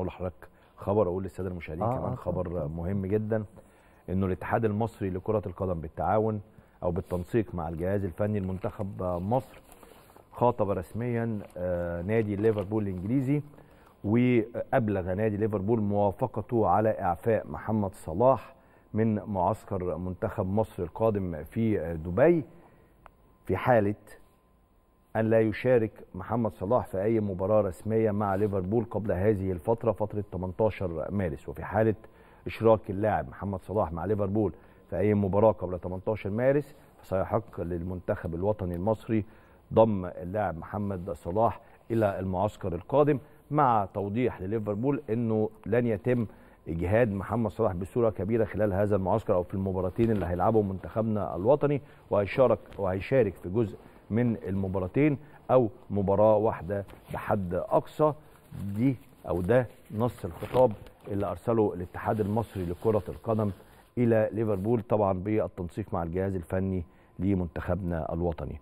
اقول لحضرتك خبر اقول للساده المشاهدين آه كمان آه، خبر آه. مهم جدا انه الاتحاد المصري لكره القدم بالتعاون او بالتنسيق مع الجهاز الفني المنتخب مصر خاطب رسميا آه، نادي ليفربول الانجليزي وابلغ نادي ليفربول موافقته على اعفاء محمد صلاح من معسكر منتخب مصر القادم في دبي في حاله أن لا يشارك محمد صلاح في أي مباراة رسمية مع ليفربول قبل هذه الفترة فترة 18 مارس وفي حالة إشراك اللاعب محمد صلاح مع ليفربول في أي مباراة قبل 18 مارس فسيحق للمنتخب الوطني المصري ضم اللاعب محمد صلاح إلى المعسكر القادم مع توضيح لليفربول أنه لن يتم اجهاد محمد صلاح بصوره كبيره خلال هذا المعسكر او في المباراتين اللي هيلعبهم منتخبنا الوطني وهيشارك وهيشارك في جزء من المباراتين او مباراه واحده بحد اقصى دي او ده نص الخطاب اللي ارسله الاتحاد المصري لكره القدم الى ليفربول طبعا بالتنسيق مع الجهاز الفني لمنتخبنا الوطني